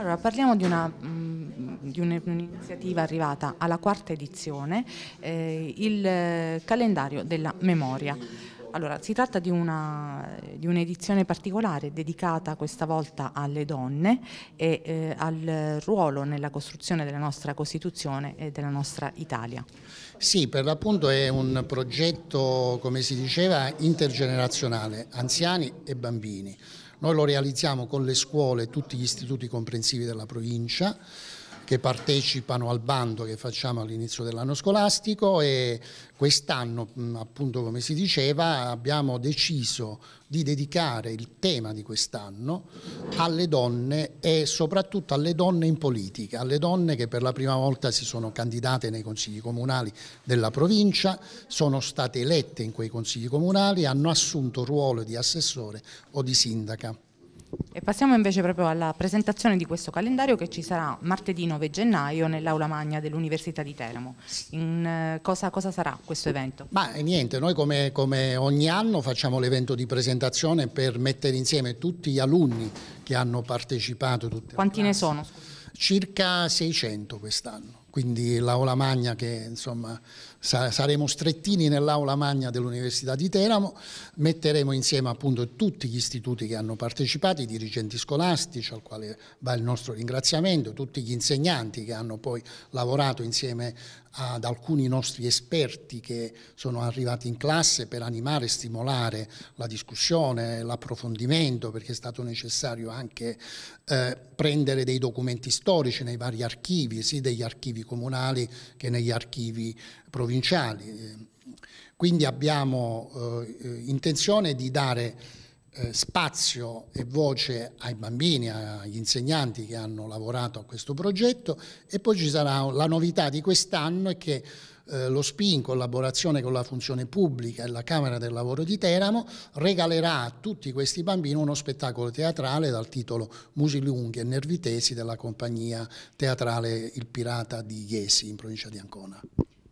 Allora, parliamo di una mm, di un'iniziativa arrivata alla quarta edizione, eh, il eh, calendario della memoria. Allora, si tratta di, un'edizione particolare dedicata questa volta alle donne e eh, al ruolo nella costruzione della nostra Costituzione e della nostra Italia. Sì, per l'appunto è un progetto, come si diceva, intergenerazionale, anziani e bambini. Noi lo realizziamo con le scuole e tutti gli istituti comprensivi della provincia, che partecipano al bando che facciamo all'inizio dell'anno scolastico e quest'anno, appunto come si diceva, abbiamo deciso di dedicare il tema di quest'anno alle donne e soprattutto alle donne in politica, alle donne che per la prima volta si sono candidate nei consigli comunali della provincia, sono state elette in quei consigli comunali, hanno assunto ruolo di assessore o di sindaca. E passiamo invece proprio alla presentazione di questo calendario che ci sarà martedì 9 gennaio nell'aula magna dell'Università di Teramo. In, eh, cosa, cosa, sarà questo evento? Ma eh, niente, noi come, come ogni anno facciamo l'evento di presentazione per mettere insieme tutti gli alunni che hanno partecipato. Quanti ne sono? Circa 600 quest'anno quindi l'aula magna che insomma saremo strettini nell'aula magna dell'Università di Teramo, metteremo insieme appunto tutti gli istituti che hanno partecipato, i dirigenti scolastici al quale va il nostro ringraziamento, tutti gli insegnanti che hanno poi lavorato insieme ad alcuni nostri esperti che sono arrivati in classe per animare e stimolare la discussione, l'approfondimento, perché è stato necessario anche eh, prendere dei documenti storici nei vari archivi, sì, degli archivi comunali che negli archivi provinciali. Quindi abbiamo eh, intenzione di dare eh, spazio e voce ai bambini, agli insegnanti che hanno lavorato a questo progetto e poi ci sarà la novità di quest'anno è che eh, lo SPI in collaborazione con la funzione pubblica e la Camera del Lavoro di Teramo regalerà a tutti questi bambini uno spettacolo teatrale dal titolo Musi lunghi e nervitesi della compagnia teatrale Il Pirata di Iesi in provincia di Ancona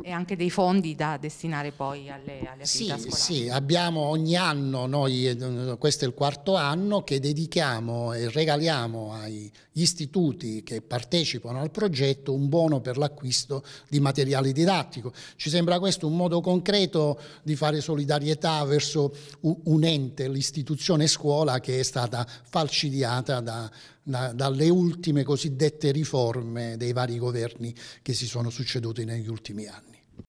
e anche dei fondi da destinare poi alle, alle sì, attività scolastiche. Sì, abbiamo ogni anno, noi, eh, questo è il quarto anno, che dedichiamo e regaliamo agli istituti che partecipano al progetto un buono per l'acquisto di materiale didattico. Ci sembra questo un modo concreto di fare solidarietà verso un ente, l'istituzione scuola, che è stata falcidiata da, dalle ultime cosiddette riforme dei vari governi che si sono succedute negli ultimi anni.